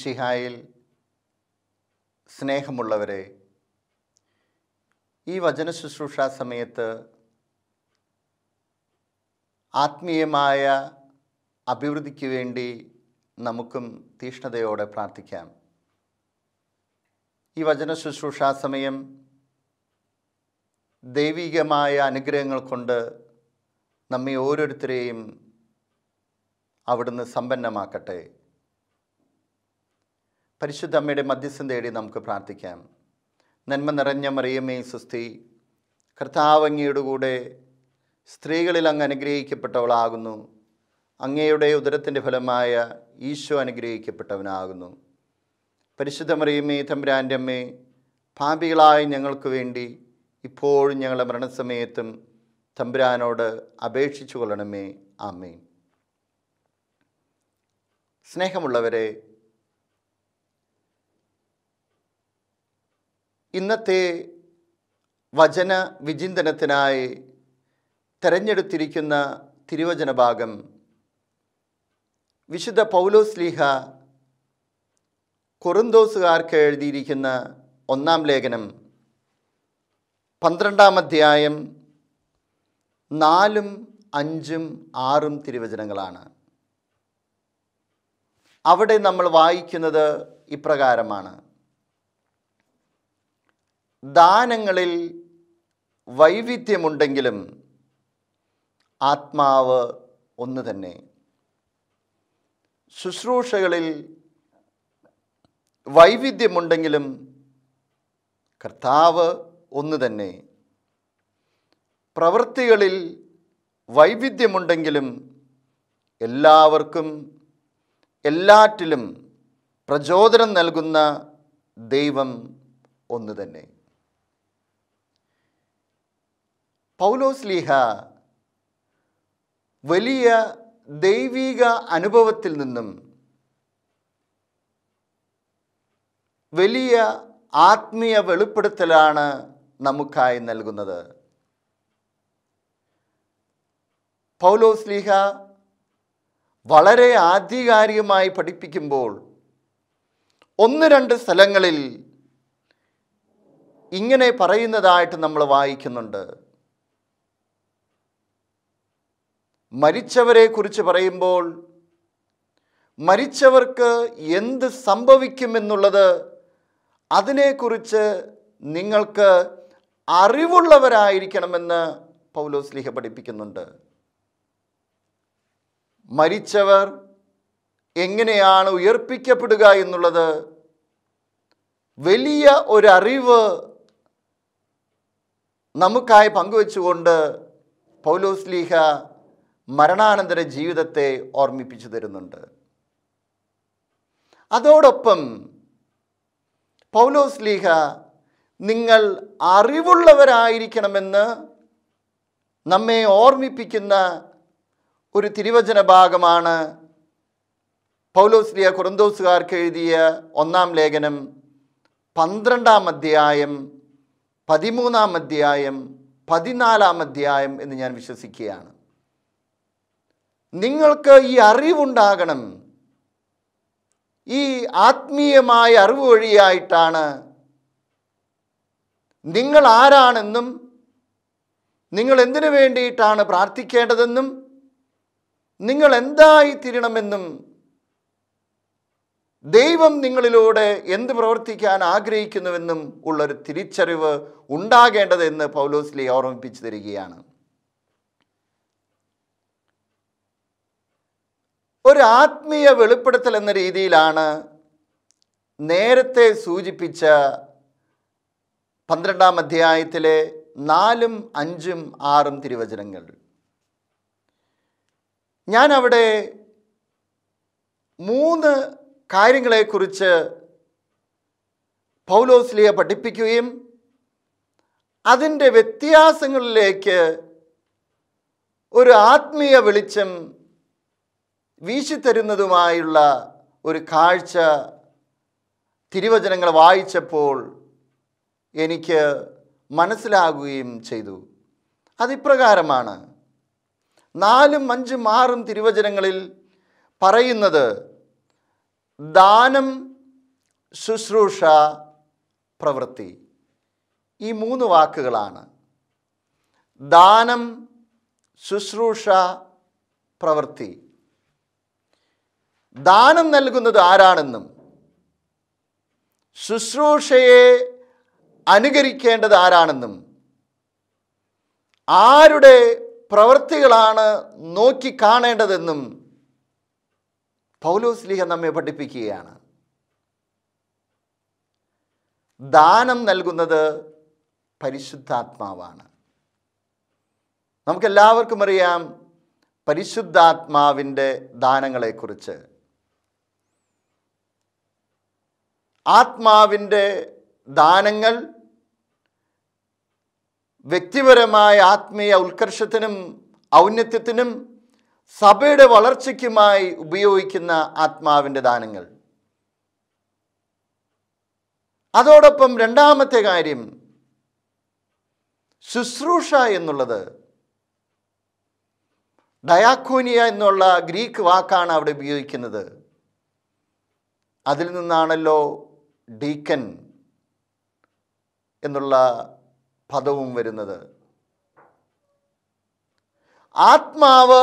മിശിഹായിൽ സ്നേഹമുള്ളവരെ ഈ വചന ശുശ്രൂഷ സമയത്ത് ആത്മീയമായ അഭിവൃദ്ധിക്ക് വേണ്ടി നമുക്കും തീഷ്ണതയോടെ പ്രാർത്ഥിക്കാം ഈ വചന ശുശ്രൂഷാ സമയം ദൈവികമായ അനുഗ്രഹങ്ങൾ കൊണ്ട് നമ്മെ ഓരോരുത്തരെയും അവിടുന്ന് സമ്പന്നമാക്കട്ടെ പരിശുദ്ധ അമ്മയുടെ മധ്യസ്ഥം തേടി നമുക്ക് പ്രാർത്ഥിക്കാം നന്മ നിറഞ്ഞ മറിയമ്മേ സുസ്തി കർത്താവങ്ങിയുടെ കൂടെ സ്ത്രീകളിൽ അങ്ങ് അനുഗ്രഹിക്കപ്പെട്ടവളാകുന്നു അങ്ങയുടെ ഉദരത്തിൻ്റെ ഫലമായ ഈശോ അനുഗ്രഹിക്കപ്പെട്ടവനാകുന്നു പരിശുദ്ധ മറിയമ്മേ തമ്പുരാൻ്റെ അമ്മേ പാപികളായ ഞങ്ങൾക്ക് വേണ്ടി ഇപ്പോഴും ഞങ്ങളുടെ മരണസമയത്തും തമ്പുരാനോട് അപേക്ഷിച്ചു കൊള്ളണമേ ആമേ സ്നേഹമുള്ളവരെ ഇന്നത്തെ വചന വിചിന്തനത്തിനായി തെരഞ്ഞെടുത്തിരിക്കുന്ന തിരുവചന ഭാഗം വിശുദ്ധ പൗലോസ് ലീഹ കൊറുന്തോസുകാർക്ക് എഴുതിയിരിക്കുന്ന ഒന്നാം ലേഖനം പന്ത്രണ്ടാം അധ്യായം നാലും അഞ്ചും ആറും തിരുവചനങ്ങളാണ് അവിടെ നമ്മൾ വായിക്കുന്നത് ഇപ്രകാരമാണ് ദാനങ്ങളിൽ വൈവിധ്യമുണ്ടെങ്കിലും ആത്മാവ് ഒന്ന് തന്നെ ശുശ്രൂഷകളിൽ വൈവിധ്യമുണ്ടെങ്കിലും കർത്താവ് ഒന്ന് തന്നെ പ്രവൃത്തികളിൽ വൈവിധ്യമുണ്ടെങ്കിലും എല്ലാവർക്കും എല്ലാറ്റിലും പ്രചോദനം നൽകുന്ന ദൈവം ഒന്ന് തന്നെ പൗലോസ് ലീഹ വലിയ ദൈവിക അനുഭവത്തിൽ നിന്നും വലിയ ആത്മീയ വെളിപ്പെടുത്തലാണ് നമുക്കായി നൽകുന്നത് പൗലോസ് ലീഹ വളരെ ആധികാരികമായി പഠിപ്പിക്കുമ്പോൾ ഒന്ന് രണ്ട് സ്ഥലങ്ങളിൽ ഇങ്ങനെ പറയുന്നതായിട്ട് നമ്മൾ വായിക്കുന്നുണ്ട് മരിച്ചവരെ കുറിച്ച് പറയുമ്പോൾ മരിച്ചവർക്ക് എന്ത് സംഭവിക്കുമെന്നുള്ളത് അതിനെക്കുറിച്ച് നിങ്ങൾക്ക് അറിവുള്ളവരായിരിക്കണമെന്ന് പൗലോസ്ലിഹ പഠിപ്പിക്കുന്നുണ്ട് മരിച്ചവർ എങ്ങനെയാണ് ഉയർപ്പിക്കപ്പെടുക എന്നുള്ളത് വലിയ ഒരറിവ് നമുക്കായി പങ്കുവെച്ചുകൊണ്ട് പൗലോസ്ലീഹ മരണാനന്തര ജീവിതത്തെ ഓർമ്മിപ്പിച്ചു തരുന്നുണ്ട് അതോടൊപ്പം പൗലോസ് ലീഹ നിങ്ങൾ അറിവുള്ളവരായിരിക്കണമെന്ന് നമ്മെ ഓർമ്മിപ്പിക്കുന്ന ഒരു തിരുവചന ഭാഗമാണ് പൗലോസ് കുറന്തോസുകാർക്ക് എഴുതിയ ഒന്നാം ലേഖനം പന്ത്രണ്ടാം അധ്യായം പതിമൂന്നാം അധ്യായം പതിനാലാം അധ്യായം എന്ന് ഞാൻ വിശ്വസിക്കുകയാണ് നിങ്ങൾക്ക് ഈ അറിവുണ്ടാകണം ഈ ആത്മീയമായ അറിവ് വഴിയായിട്ടാണ് നിങ്ങൾ ആരാണെന്നും നിങ്ങൾ എന്തിനു വേണ്ടിയിട്ടാണ് പ്രാർത്ഥിക്കേണ്ടതെന്നും നിങ്ങൾ എന്തായി തീരണമെന്നും ദൈവം നിങ്ങളിലൂടെ എന്ത് പ്രവർത്തിക്കാൻ ആഗ്രഹിക്കുന്നുവെന്നും ഉള്ളൊരു തിരിച്ചറിവ് ഉണ്ടാകേണ്ടതെന്ന് പൗലോസ്ലി ഓർമ്മിപ്പിച്ചു തരികയാണ് ഒരു ആത്മീയ വെളിപ്പെടുത്തൽ എന്ന രീതിയിലാണ് നേരത്തെ സൂചിപ്പിച്ച പന്ത്രണ്ടാം അധ്യായത്തിലെ നാലും അഞ്ചും ആറും തിരുവചനങ്ങൾ ഞാൻ അവിടെ മൂന്ന് കാര്യങ്ങളെക്കുറിച്ച് പൗലോസ്ലിയ പഠിപ്പിക്കുകയും അതിൻ്റെ വ്യത്യാസങ്ങളിലേക്ക് ഒരു ആത്മീയ വെളിച്ചം വീശിത്തരുന്നതുമായുള്ള ഒരു കാഴ്ച തിരുവചനങ്ങൾ വായിച്ചപ്പോൾ എനിക്ക് മനസ്സിലാകുകയും ചെയ്തു അതിപ്രകാരമാണ് നാലും അഞ്ചും ആറും തിരുവചനങ്ങളിൽ പറയുന്നത് ദാനം ശുശ്രൂഷ പ്രവൃത്തി ഈ മൂന്ന് വാക്കുകളാണ് ദാനം ശുശ്രൂഷ പ്രവൃത്തി ദാനം നൽകുന്നത് ആരാണെന്നും ശുശ്രൂഷയെ അനുകരിക്കേണ്ടത് ആരാണെന്നും ആരുടെ പ്രവൃത്തികളാണ് നോക്കിക്കാണേണ്ടതെന്നും പൗലോസ് ലീഹ നമ്മെ പഠിപ്പിക്കുകയാണ് ദാനം നൽകുന്നത് പരിശുദ്ധാത്മാവാണ് നമുക്കെല്ലാവർക്കും അറിയാം പരിശുദ്ധാത്മാവിൻ്റെ ദാനങ്ങളെക്കുറിച്ച് ആത്മാവിൻ്റെ ദാനങ്ങൾ വ്യക്തിപരമായ ആത്മീയ ഉത്കർഷത്തിനും ഔന്നത്യത്തിനും സഭയുടെ വളർച്ചയ്ക്കുമായി ഉപയോഗിക്കുന്ന ആത്മാവിൻ്റെ ദാനങ്ങൾ അതോടൊപ്പം രണ്ടാമത്തെ കാര്യം ശുശ്രൂഷ എന്നുള്ളത് ഡയാക്കോനിയ എന്നുള്ള ഗ്രീക്ക് വാക്കാണ് അവിടെ ഉപയോഗിക്കുന്നത് അതിൽ നിന്നാണല്ലോ ഡീക്കൻ എന്നുള്ള പദവും വരുന്നത് ആത്മാവ്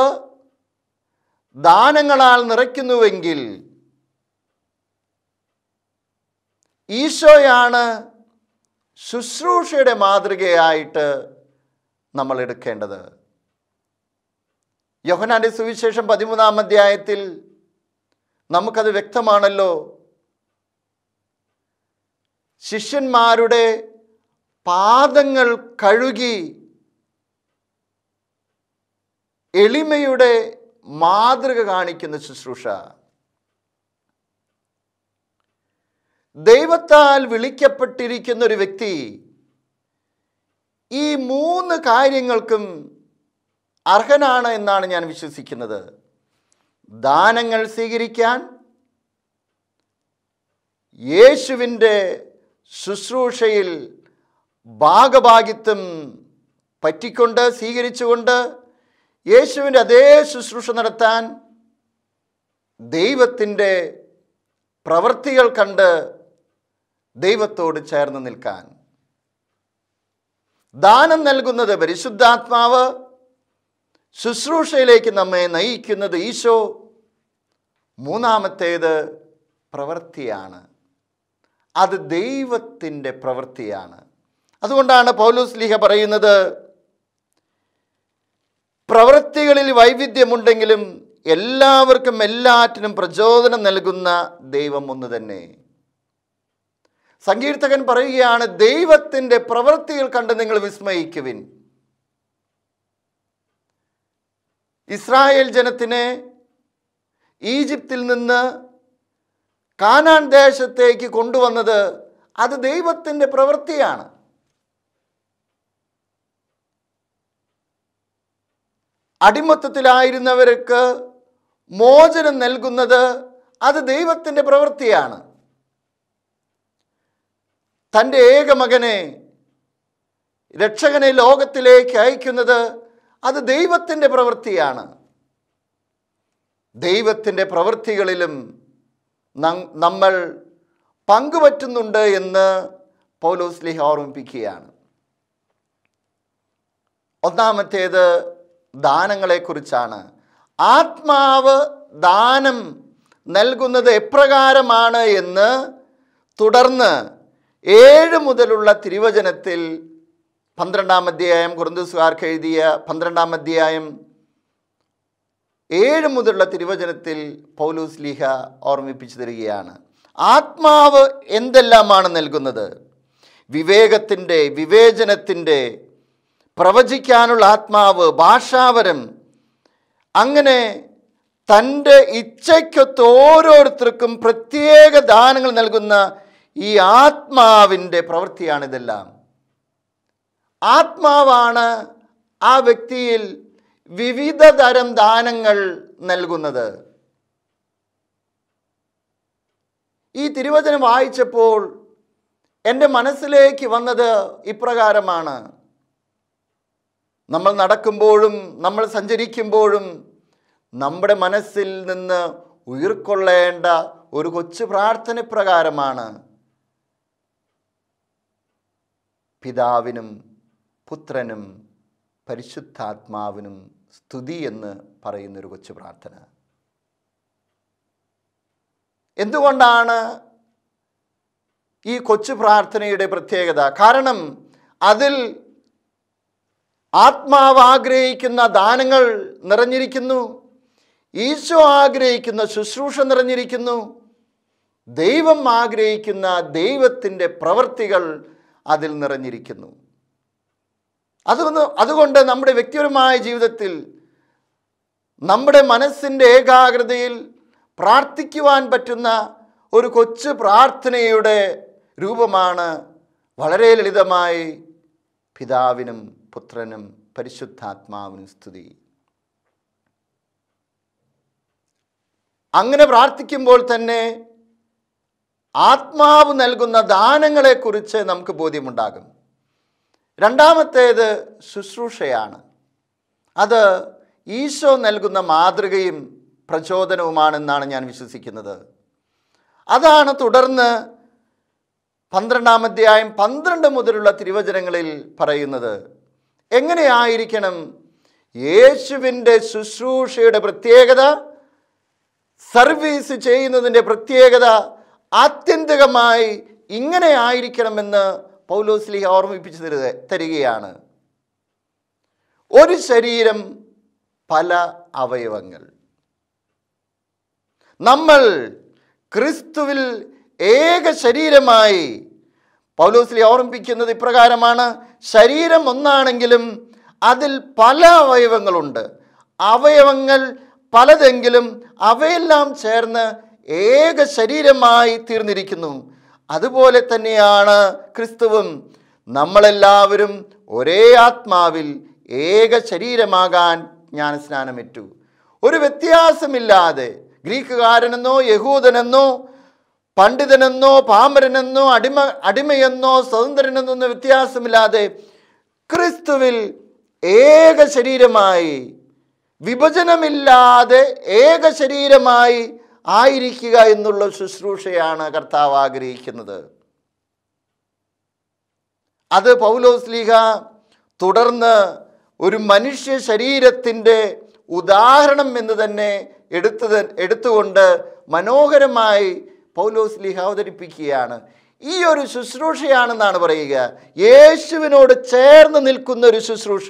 ദാനങ്ങളാൽ നിറയ്ക്കുന്നുവെങ്കിൽ ഈശോയാണ് ശുശ്രൂഷയുടെ മാതൃകയായിട്ട് നമ്മൾ എടുക്കേണ്ടത് യോഹനാന്റെ സുവിശേഷം പതിമൂന്നാം അധ്യായത്തിൽ നമുക്കത് വ്യക്തമാണല്ലോ ശിഷ്യന്മാരുടെ പാദങ്ങൾ കഴുകി എളിമയുടെ മാതൃക കാണിക്കുന്ന ശുശ്രൂഷ ദൈവത്താൽ വിളിക്കപ്പെട്ടിരിക്കുന്ന ഒരു വ്യക്തി ഈ മൂന്ന് കാര്യങ്ങൾക്കും അർഹനാണ് എന്നാണ് ഞാൻ വിശ്വസിക്കുന്നത് ദാനങ്ങൾ സ്വീകരിക്കാൻ യേശുവിൻ്റെ ശുശ്രൂഷയിൽ ഭാഗഭാഗിത്വം പറ്റിക്കൊണ്ട് സ്വീകരിച്ചുകൊണ്ട് യേശുവിൻ്റെ അതേ ശുശ്രൂഷ നടത്താൻ ദൈവത്തിൻ്റെ പ്രവൃത്തികൾ കണ്ട് ദൈവത്തോട് ചേർന്ന് നിൽക്കാൻ ദാനം നൽകുന്നത് പരിശുദ്ധാത്മാവ് ശുശ്രൂഷയിലേക്ക് നമ്മെ നയിക്കുന്നത് ഈശോ മൂന്നാമത്തേത് പ്രവൃത്തിയാണ് അത് ദൈവത്തിൻ്റെ പ്രവൃത്തിയാണ് അതുകൊണ്ടാണ് പൗലൂസ് ലീഹ പറയുന്നത് പ്രവൃത്തികളിൽ വൈവിധ്യമുണ്ടെങ്കിലും എല്ലാവർക്കും എല്ലാറ്റിനും പ്രചോദനം നൽകുന്ന ദൈവം ഒന്ന് തന്നെ സങ്കീർത്തകൻ പറയുകയാണ് ദൈവത്തിൻ്റെ പ്രവൃത്തികൾ കണ്ട് നിങ്ങൾ വിസ്മയിക്കുവിൻ ഇസ്രായേൽ ജനത്തിനെ ഈജിപ്തിൽ നിന്ന് കാനാൻ ദേശത്തേക്ക് കൊണ്ടുവന്നത് അത് ദൈവത്തിൻ്റെ പ്രവൃത്തിയാണ് അടിമത്തത്തിലായിരുന്നവർക്ക് മോചനം നൽകുന്നത് അത് ദൈവത്തിൻ്റെ പ്രവൃത്തിയാണ് തൻ്റെ ഏകമകനെ രക്ഷകനെ ലോകത്തിലേക്ക് അയക്കുന്നത് അത് ദൈവത്തിൻ്റെ പ്രവൃത്തിയാണ് ദൈവത്തിൻ്റെ പ്രവൃത്തികളിലും നമ്മൾ പങ്കുപറ്റുന്നുണ്ട് എന്ന് പൗലോസ് ലിഹ ഓർമ്മിപ്പിക്കുകയാണ് ഒന്നാമത്തേത് ദാനങ്ങളെക്കുറിച്ചാണ് ആത്മാവ് ദാനം നൽകുന്നത് എപ്രകാരമാണ് എന്ന് തുടർന്ന് ഏഴ് മുതലുള്ള തിരുവചനത്തിൽ പന്ത്രണ്ടാം അധ്യായം കുറുന്തസുകാർക്ക് എഴുതിയ പന്ത്രണ്ടാം അധ്യായം ഏഴ് മുതലുള്ള തിരുവചനത്തിൽ പൗലൂസ് ലീഹ ഓർമ്മിപ്പിച്ചു തരികയാണ് ആത്മാവ് എന്തെല്ലാമാണ് നൽകുന്നത് വിവേകത്തിൻ്റെ വിവേചനത്തിൻ്റെ പ്രവചിക്കാനുള്ള ആത്മാവ് ഭാഷാവരം അങ്ങനെ തൻ്റെ ഇച്ഛയ്ക്കൊത്ത് ഓരോരുത്തർക്കും പ്രത്യേക ദാനങ്ങൾ നൽകുന്ന ഈ ആത്മാവിൻ്റെ പ്രവൃത്തിയാണിതെല്ലാം ആത്മാവാണ് ആ വ്യക്തിയിൽ വിവിധ തരം ദാനങ്ങൾ നൽകുന്നത് ഈ തിരുവചനം വായിച്ചപ്പോൾ എൻ്റെ മനസ്സിലേക്ക് വന്നത് ഇപ്രകാരമാണ് നമ്മൾ നടക്കുമ്പോഴും നമ്മൾ സഞ്ചരിക്കുമ്പോഴും നമ്മുടെ മനസ്സിൽ നിന്ന് ഉയർക്കൊള്ളേണ്ട ഒരു കൊച്ചു പ്രാർത്ഥന പ്രകാരമാണ് പിതാവിനും പുത്രനും പരിശുദ്ധാത്മാവിനും സ്തുതി എന്ന് പറയുന്നൊരു കൊച്ചു പ്രാർത്ഥന എന്തുകൊണ്ടാണ് ഈ കൊച്ചു പ്രാർത്ഥനയുടെ പ്രത്യേകത കാരണം അതിൽ ആത്മാവ് ആഗ്രഹിക്കുന്ന ദാനങ്ങൾ നിറഞ്ഞിരിക്കുന്നു ഈശോ ആഗ്രഹിക്കുന്ന ശുശ്രൂഷ നിറഞ്ഞിരിക്കുന്നു ദൈവം ആഗ്രഹിക്കുന്ന ദൈവത്തിൻ്റെ പ്രവൃത്തികൾ അതിൽ നിറഞ്ഞിരിക്കുന്നു അതൊന്ന് അതുകൊണ്ട് നമ്മുടെ വ്യക്തിപരമായ ജീവിതത്തിൽ നമ്മുടെ മനസ്സിൻ്റെ ഏകാഗ്രതയിൽ പ്രാർത്ഥിക്കുവാൻ പറ്റുന്ന ഒരു കൊച്ചു പ്രാർത്ഥനയുടെ രൂപമാണ് വളരെ ലളിതമായി പിതാവിനും പുത്രനും പരിശുദ്ധാത്മാവിനും സ്തുതി അങ്ങനെ പ്രാർത്ഥിക്കുമ്പോൾ തന്നെ ആത്മാവ് നൽകുന്ന ദാനങ്ങളെക്കുറിച്ച് നമുക്ക് ബോധ്യമുണ്ടാകും രണ്ടാമത്തേത് ശുശ്രൂഷയാണ് അത് ഈശോ നൽകുന്ന മാതൃകയും പ്രചോദനവുമാണെന്നാണ് ഞാൻ വിശ്വസിക്കുന്നത് അതാണ് തുടർന്ന് പന്ത്രണ്ടാം അധ്യായം പന്ത്രണ്ട് മുതലുള്ള തിരുവചനങ്ങളിൽ പറയുന്നത് എങ്ങനെയായിരിക്കണം യേശുവിൻ്റെ ശുശ്രൂഷയുടെ പ്രത്യേകത സർവീസ് ചെയ്യുന്നതിൻ്റെ പ്രത്യേകത ആത്യന്തികമായി ഇങ്ങനെ ആയിരിക്കണമെന്ന് പൗലോസ്ലിഹ ഓർമ്മിപ്പിച്ചു തരുക തരികയാണ് ഒരു ശരീരം പല അവയവങ്ങൾ നമ്മൾ ക്രിസ്തുവിൽ ഏക ശരീരമായി പൗലോസ്ലി ഓർമ്മിപ്പിക്കുന്നത് ഇപ്രകാരമാണ് ശരീരം ഒന്നാണെങ്കിലും അതിൽ പല അവയവങ്ങളുണ്ട് അവയവങ്ങൾ പലതെങ്കിലും അവയെല്ലാം ചേർന്ന് ഏക ശരീരമായി തീർന്നിരിക്കുന്നു അതുപോലെ തന്നെയാണ് ക്രിസ്തുവും നമ്മളെല്ലാവരും ഒരേ ആത്മാവിൽ ഏക ശരീരമാകാൻ സ്നാനമേറ്റു ഒരു വ്യത്യാസമില്ലാതെ ഗ്രീക്കുകാരനെന്നോ യഹൂദനെന്നോ പണ്ഡിതനെന്നോ പാമരനെന്നോ അടിമ അടിമയെന്നോ സ്വതന്ത്രനെന്നോ വ്യത്യാസമില്ലാതെ ക്രിസ്തുവിൽ ഏക ശരീരമായി വിഭജനമില്ലാതെ ഏക ശരീരമായി ആയിരിക്കുക എന്നുള്ള ശുശ്രൂഷയാണ് കർത്താവ് ആഗ്രഹിക്കുന്നത് അത് പൗലോസ് ലീഹ തുടർന്ന് ഒരു മനുഷ്യ ശരീരത്തിൻ്റെ ഉദാഹരണം എന്ന് തന്നെ എടുത്തു എടുത്തുകൊണ്ട് മനോഹരമായി പൗലോസ് ലീഹ അവതരിപ്പിക്കുകയാണ് ഈ ഒരു ശുശ്രൂഷയാണെന്നാണ് പറയുക യേശുവിനോട് ചേർന്ന് നിൽക്കുന്ന ഒരു ശുശ്രൂഷ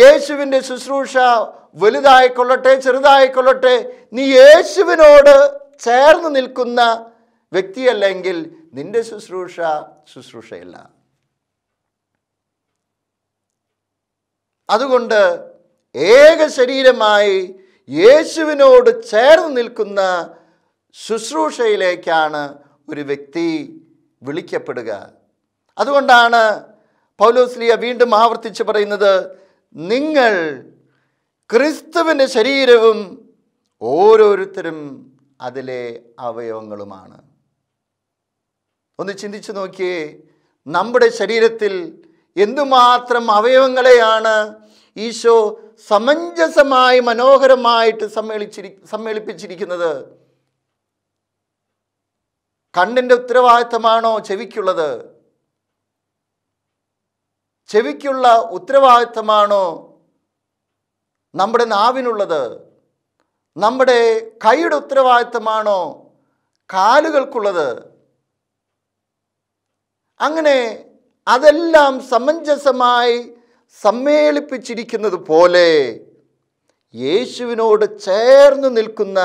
യേശുവിൻ്റെ ശുശ്രൂഷ വലുതായിക്കൊള്ളട്ടെ ചെറുതായിക്കൊള്ളട്ടെ നീ യേശുവിനോട് ചേർന്ന് നിൽക്കുന്ന വ്യക്തിയല്ലെങ്കിൽ നിന്റെ ശുശ്രൂഷ ശുശ്രൂഷയല്ല അതുകൊണ്ട് ഏക ശരീരമായി യേശുവിനോട് ചേർന്ന് നിൽക്കുന്ന ശുശ്രൂഷയിലേക്കാണ് ഒരു വ്യക്തി വിളിക്കപ്പെടുക അതുകൊണ്ടാണ് പൗലോസ്ലിയ വീണ്ടും ആവർത്തിച്ച് പറയുന്നത് നിങ്ങൾ ക്രിസ്തുവിൻ്റെ ശരീരവും ഓരോരുത്തരും അതിലെ അവയവങ്ങളുമാണ് ഒന്ന് ചിന്തിച്ചു നോക്കിയേ നമ്മുടെ ശരീരത്തിൽ എന്തുമാത്രം അവയവങ്ങളെയാണ് ഈശോ സമഞ്ജസമായി മനോഹരമായിട്ട് സമ്മേളിച്ചിരി സമ്മേളിപ്പിച്ചിരിക്കുന്നത് കണ്ണിൻ്റെ ഉത്തരവാദിത്തമാണോ ചെവിക്കുള്ളത് ചെവിക്കുള്ള ഉത്തരവാദിത്തമാണോ നമ്മുടെ നാവിനുള്ളത് നമ്മുടെ കൈയുടെ ഉത്തരവാദിത്തമാണോ കാലുകൾക്കുള്ളത് അങ്ങനെ അതെല്ലാം സമഞ്ജസമായി സമ്മേളിപ്പിച്ചിരിക്കുന്നത് പോലെ യേശുവിനോട് ചേർന്ന് നിൽക്കുന്ന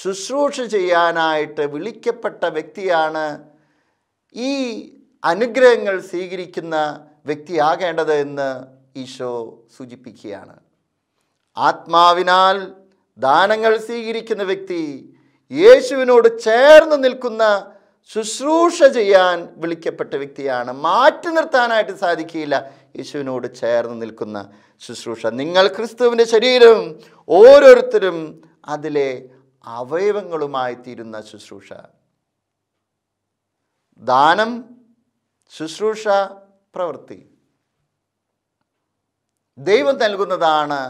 ശുശ്രൂഷ ചെയ്യാനായിട്ട് വിളിക്കപ്പെട്ട വ്യക്തിയാണ് ഈ അനുഗ്രഹങ്ങൾ സ്വീകരിക്കുന്ന വ്യക്തിയാകേണ്ടത് എന്ന് ഈശോ സൂചിപ്പിക്കുകയാണ് ആത്മാവിനാൽ ദാനങ്ങൾ സ്വീകരിക്കുന്ന വ്യക്തി യേശുവിനോട് ചേർന്ന് നിൽക്കുന്ന ശുശ്രൂഷ ചെയ്യാൻ വിളിക്കപ്പെട്ട വ്യക്തിയാണ് മാറ്റി നിർത്താനായിട്ട് സാധിക്കില്ല യേശുവിനോട് ചേർന്ന് നിൽക്കുന്ന ശുശ്രൂഷ നിങ്ങൾ ക്രിസ്തുവിൻ്റെ ശരീരം ഓരോരുത്തരും അതിലെ അവയവങ്ങളുമായി തീരുന്ന ശുശ്രൂഷ ദാനം ശുശ്രൂഷ പ്രവൃത്തി ദൈവം നൽകുന്നതാണ്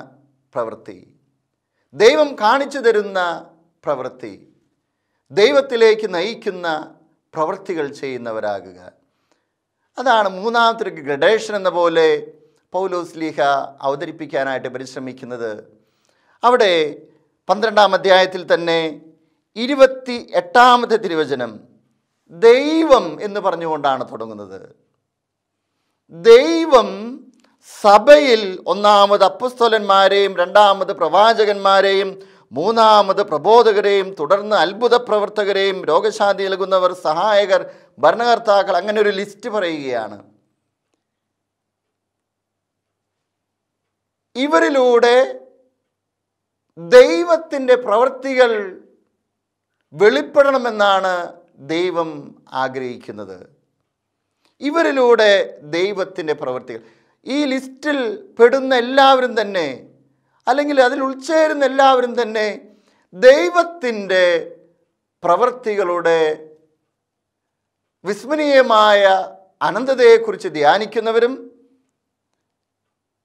പ്രവൃത്തി ദൈവം കാണിച്ചു തരുന്ന പ്രവൃത്തി ദൈവത്തിലേക്ക് നയിക്കുന്ന പ്രവൃത്തികൾ ചെയ്യുന്നവരാകുക അതാണ് മൂന്നാമത്തെ ഗ്രഡേഷൻ എന്ന പോലെ പൗലോസ് ലീഹ അവതരിപ്പിക്കാനായിട്ട് പരിശ്രമിക്കുന്നത് അവിടെ പന്ത്രണ്ടാം അധ്യായത്തിൽ തന്നെ ഇരുപത്തി എട്ടാമത്തെ തിരുവചനം ദൈവം എന്ന് പറഞ്ഞുകൊണ്ടാണ് തുടങ്ങുന്നത് ദൈവം സഭയിൽ ഒന്നാമത് അപ്പുസ്തോലന്മാരെയും രണ്ടാമത് പ്രവാചകന്മാരെയും മൂന്നാമത് പ്രബോധകരെയും തുടർന്ന് അത്ഭുത പ്രവർത്തകരെയും രോഗശാന്തി നൽകുന്നവർ സഹായകർ ഭരണകർത്താക്കൾ അങ്ങനെ ഒരു ലിസ്റ്റ് പറയുകയാണ് ഇവരിലൂടെ ദൈവത്തിൻ്റെ പ്രവൃത്തികൾ വെളിപ്പെടണമെന്നാണ് ദൈവം ആഗ്രഹിക്കുന്നത് ഇവരിലൂടെ ദൈവത്തിൻ്റെ പ്രവൃത്തികൾ ഈ ലിസ്റ്റിൽ പെടുന്ന എല്ലാവരും തന്നെ അല്ലെങ്കിൽ അതിൽ ഉൾച്ചേരുന്ന എല്ലാവരും തന്നെ ദൈവത്തിൻ്റെ പ്രവൃത്തികളുടെ വിസ്മരണീയമായ അനന്തതയെക്കുറിച്ച് ധ്യാനിക്കുന്നവരും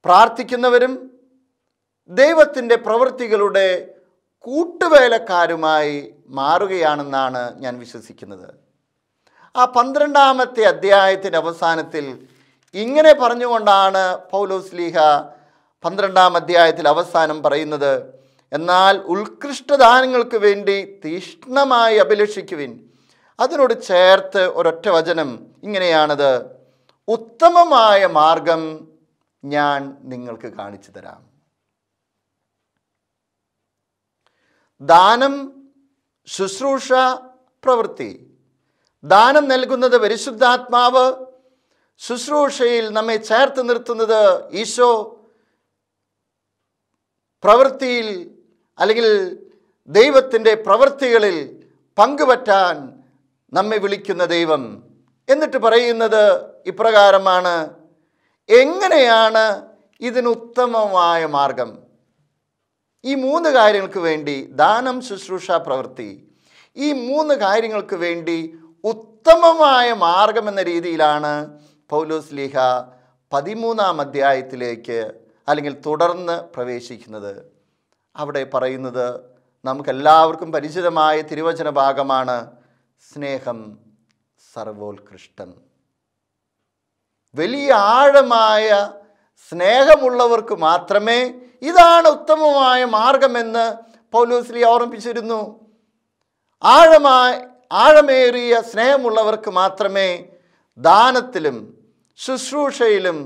പ്രാർത്ഥിക്കുന്നവരും ദൈവത്തിൻ്റെ പ്രവൃത്തികളുടെ കൂട്ടുവേലക്കാരുമായി മാറുകയാണെന്നാണ് ഞാൻ വിശ്വസിക്കുന്നത് ആ പന്ത്രണ്ടാമത്തെ അധ്യായത്തിൻ്റെ അവസാനത്തിൽ ഇങ്ങനെ പറഞ്ഞുകൊണ്ടാണ് പൗലോസ് ലീഹ പന്ത്രണ്ടാം അധ്യായത്തിൽ അവസാനം പറയുന്നത് എന്നാൽ ഉത്കൃഷ്ടദാനങ്ങൾക്ക് വേണ്ടി തീഷ്ണമായി അഭിലഷിക്കുവിൻ അതിനോട് ചേർത്ത് ഒരൊറ്റ വചനം ഇങ്ങനെയാണത് ഉത്തമമായ മാർഗം ഞാൻ നിങ്ങൾക്ക് കാണിച്ചു തരാം ദാനം ശുശ്രൂഷ പ്രവൃത്തി ദാനം നൽകുന്നത് പരിശുദ്ധാത്മാവ് ശുശ്രൂഷയിൽ നമ്മെ ചേർത്ത് നിർത്തുന്നത് ഈശോ പ്രവൃത്തിയിൽ അല്ലെങ്കിൽ ദൈവത്തിൻ്റെ പ്രവൃത്തികളിൽ പങ്കുപറ്റാൻ നമ്മെ വിളിക്കുന്ന ദൈവം എന്നിട്ട് പറയുന്നത് ഇപ്രകാരമാണ് എങ്ങനെയാണ് ഇതിനുത്തമമായ മാർഗം ഈ മൂന്ന് കാര്യങ്ങൾക്ക് വേണ്ടി ദാനം ശുശ്രൂഷ പ്രവൃത്തി ഈ മൂന്ന് കാര്യങ്ങൾക്ക് വേണ്ടി ഉത്തമമായ മാർഗം എന്ന രീതിയിലാണ് പൗലോസ് ലീഹ പതിമൂന്നാം അധ്യായത്തിലേക്ക് അല്ലെങ്കിൽ തുടർന്ന് പ്രവേശിക്കുന്നത് അവിടെ പറയുന്നത് നമുക്കെല്ലാവർക്കും പരിചിതമായ തിരുവചന ഭാഗമാണ് സ്നേഹം സർവോത്കൃഷ്ടം വലിയ ആഴമായ സ്നേഹമുള്ളവർക്ക് മാത്രമേ ഇതാണ് ഉത്തമമായ മാർഗമെന്ന് പൗലോസ്ലി ഓർമ്മിപ്പിച്ചിരുന്നു ആഴമായ ആഴമേറിയ സ്നേഹമുള്ളവർക്ക് മാത്രമേ ദാനത്തിലും ശുശ്രൂഷയിലും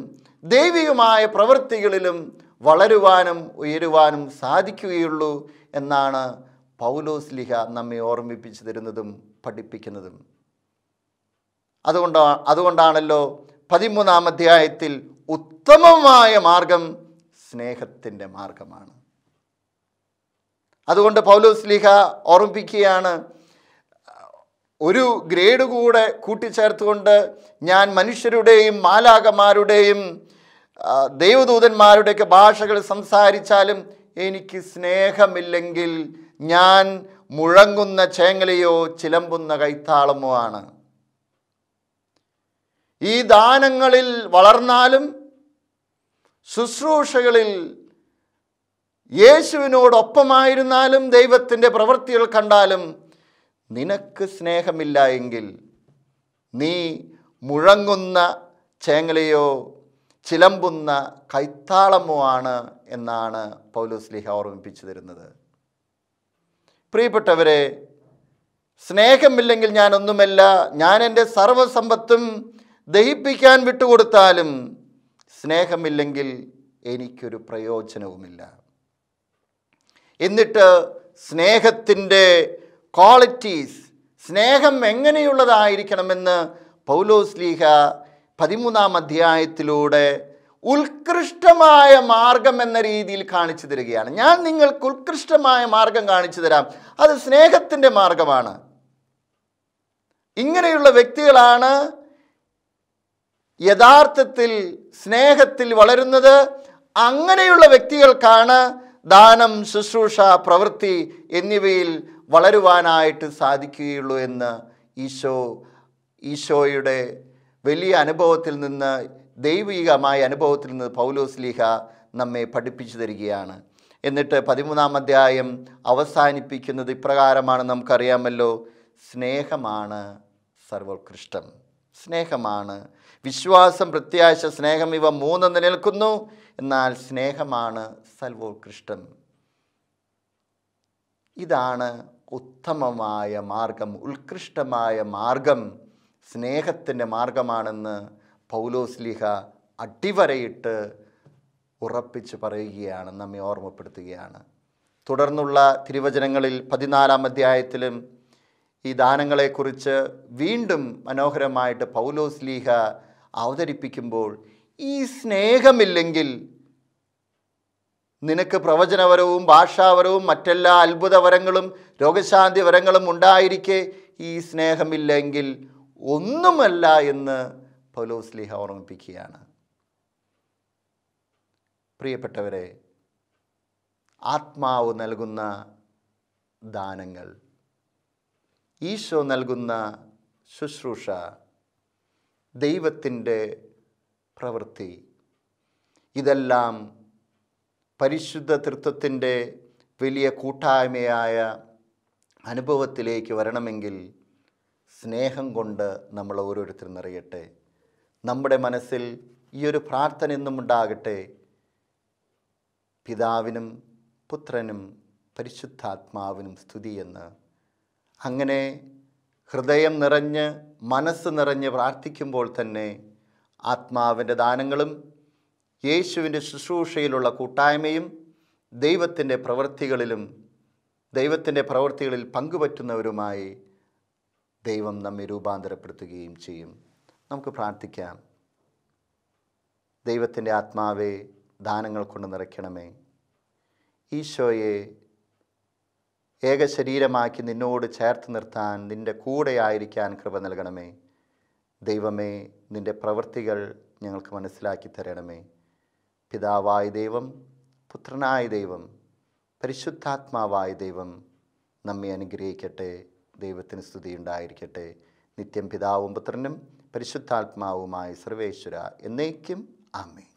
ദൈവികമായ പ്രവൃത്തികളിലും വളരുവാനും ഉയരുവാനും സാധിക്കുകയുള്ളൂ എന്നാണ് പൗലോസ് ലിഹ നമ്മെ ഓർമ്മിപ്പിച്ചു തരുന്നതും പഠിപ്പിക്കുന്നതും അതുകൊണ്ട് അതുകൊണ്ടാണല്ലോ പതിമൂന്നാം അധ്യായത്തിൽ ഉത്തമമായ മാർഗം സ്നേഹത്തിൻ്റെ മാർഗമാണ് അതുകൊണ്ട് പൗലോസ് ലിഹ ഓർമ്മിപ്പിക്കുകയാണ് ഒരു ഗ്രേഡ് കൂടെ കൂട്ടിച്ചേർത്തുകൊണ്ട് ഞാൻ മനുഷ്യരുടെയും മാലാകമാരുടെയും ദൈവദൂതന്മാരുടെയൊക്കെ ഭാഷകൾ സംസാരിച്ചാലും എനിക്ക് സ്നേഹമില്ലെങ്കിൽ ഞാൻ മുഴങ്ങുന്ന ചേങ്ങലയോ ചിലമ്പുന്ന കൈത്താളമോ ആണ് ഈ ദാനങ്ങളിൽ വളർന്നാലും ശുശ്രൂഷകളിൽ യേശുവിനോടൊപ്പമായിരുന്നാലും ദൈവത്തിൻ്റെ പ്രവൃത്തികൾ കണ്ടാലും നിനക്ക് സ്നേഹമില്ല എങ്കിൽ നീ മുഴങ്ങുന്ന ചേങ്ങലയോ ചിലമ്പുന്ന കൈത്താളമോ ആണ് എന്നാണ് പൗലോസ്ലിഹ ഓർമ്മിപ്പിച്ചു തരുന്നത് പ്രിയപ്പെട്ടവരെ സ്നേഹമില്ലെങ്കിൽ ഞാനൊന്നുമല്ല ഞാൻ എൻ്റെ സർവസമ്പത്തും ദഹിപ്പിക്കാൻ വിട്ടുകൊടുത്താലും സ്നേഹമില്ലെങ്കിൽ എനിക്കൊരു പ്രയോജനവുമില്ല എന്നിട്ട് സ്നേഹത്തിൻ്റെ ക്വാളിറ്റീസ് സ്നേഹം എങ്ങനെയുള്ളതായിരിക്കണമെന്ന് പൗലോസ്ലീഹ പതിമൂന്നാം അധ്യായത്തിലൂടെ ഉത്കൃഷ്ടമായ മാർഗം എന്ന രീതിയിൽ കാണിച്ചു തരികയാണ് ഞാൻ നിങ്ങൾക്ക് ഉത്കൃഷ്ടമായ മാർഗം കാണിച്ചു തരാം അത് സ്നേഹത്തിൻ്റെ മാർഗമാണ് ഇങ്ങനെയുള്ള വ്യക്തികളാണ് യഥാർത്ഥത്തിൽ സ്നേഹത്തിൽ വളരുന്നത് അങ്ങനെയുള്ള വ്യക്തികൾക്കാണ് ദാനം ശുശ്രൂഷ പ്രവൃത്തി എന്നിവയിൽ വളരുവാനായിട്ട് സാധിക്കുകയുള്ളൂ എന്ന് ഈശോ ഈശോയുടെ വലിയ അനുഭവത്തിൽ നിന്ന് ദൈവികമായ അനുഭവത്തിൽ നിന്ന് പൗലോസ് ലീഹ നമ്മെ പഠിപ്പിച്ചു തരികയാണ് എന്നിട്ട് പതിമൂന്നാം അധ്യായം അവസാനിപ്പിക്കുന്നത് ഇപ്രകാരമാണ് നമുക്കറിയാമല്ലോ സ്നേഹമാണ് സർവോത്കൃഷ്ടം സ്നേഹമാണ് വിശ്വാസം പ്രത്യാശ സ്നേഹം ഇവ മൂന്ന് നിലനിൽക്കുന്നു എന്നാൽ സ്നേഹമാണ് സർവോത്കൃഷ്ടം ഇതാണ് ഉത്തമമായ മാർഗം ഉത്കൃഷ്ടമായ മാർഗം സ്നേഹത്തിൻ്റെ മാർഗമാണെന്ന് പൗലോസ്ലിഹ അടിവരയിട്ട് ഉറപ്പിച്ച് പറയുകയാണ് നമ്മെ ഓർമ്മപ്പെടുത്തുകയാണ് തുടർന്നുള്ള തിരുവചനങ്ങളിൽ പതിനാലാം അധ്യായത്തിലും ഈ ദാനങ്ങളെക്കുറിച്ച് വീണ്ടും മനോഹരമായിട്ട് പൗലോസ്ലീഹ അവതരിപ്പിക്കുമ്പോൾ ഈ സ്നേഹമില്ലെങ്കിൽ നിനക്ക് പ്രവചനവരവും ഭാഷാവരവും മറ്റെല്ലാ അത്ഭുതവരങ്ങളും രോഗശാന്തി വരങ്ങളും ഉണ്ടായിരിക്കെ ഈ സ്നേഹമില്ലെങ്കിൽ ഒന്നുമല്ല എന്ന് പൗലോസ്ലിഹ ഓർമ്മിപ്പിക്കുകയാണ് പ്രിയപ്പെട്ടവരെ ആത്മാവ് നൽകുന്ന ദാനങ്ങൾ ഈശോ നൽകുന്ന ശുശ്രൂഷ ദൈവത്തിൻ്റെ പ്രവൃത്തി ഇതെല്ലാം പരിശുദ്ധ തൃത്വത്തിൻ്റെ വലിയ കൂട്ടായ്മയായ അനുഭവത്തിലേക്ക് വരണമെങ്കിൽ സ്നേഹം കൊണ്ട് നമ്മൾ ഓരോരുത്തരും നിറയട്ടെ നമ്മുടെ മനസ്സിൽ ഈ ഒരു പ്രാർത്ഥന എന്നും ഉണ്ടാകട്ടെ പിതാവിനും പുത്രനും പരിശുദ്ധാത്മാവിനും സ്തുതിയെന്ന് അങ്ങനെ ഹൃദയം നിറഞ്ഞ് മനസ്സ് നിറഞ്ഞ് പ്രാർത്ഥിക്കുമ്പോൾ തന്നെ ആത്മാവിൻ്റെ ദാനങ്ങളും യേശുവിൻ്റെ ശുശ്രൂഷയിലുള്ള കൂട്ടായ്മയും ദൈവത്തിൻ്റെ പ്രവൃത്തികളിലും ദൈവത്തിൻ്റെ പ്രവൃത്തികളിൽ പങ്കുപറ്റുന്നവരുമായി ദൈവം നമ്മെ രൂപാന്തരപ്പെടുത്തുകയും ചെയ്യും നമുക്ക് പ്രാർത്ഥിക്കാം ദൈവത്തിൻ്റെ ആത്മാവെ ദാനങ്ങൾ കൊണ്ട് നിറയ്ക്കണമേ ഈശോയെ ഏകശരീരമാക്കി നിന്നോട് ചേർത്ത് നിർത്താൻ നിൻ്റെ കൂടെയായിരിക്കാൻ കൃപ നൽകണമേ ദൈവമേ നിൻ്റെ പ്രവൃത്തികൾ ഞങ്ങൾക്ക് മനസ്സിലാക്കി തരണമേ പിതാവായ ദൈവം പുത്രനായ ദൈവം പരിശുദ്ധാത്മാവായ ദൈവം നമ്മെ അനുഗ്രഹിക്കട്ടെ ദൈവത്തിന് സ്തുതി ഉണ്ടായിരിക്കട്ടെ നിത്യം പിതാവും പുത്രനും പരിശുദ്ധാത്മാവുമായ സർവേശ്വര എന്നേക്കും അമ്മേ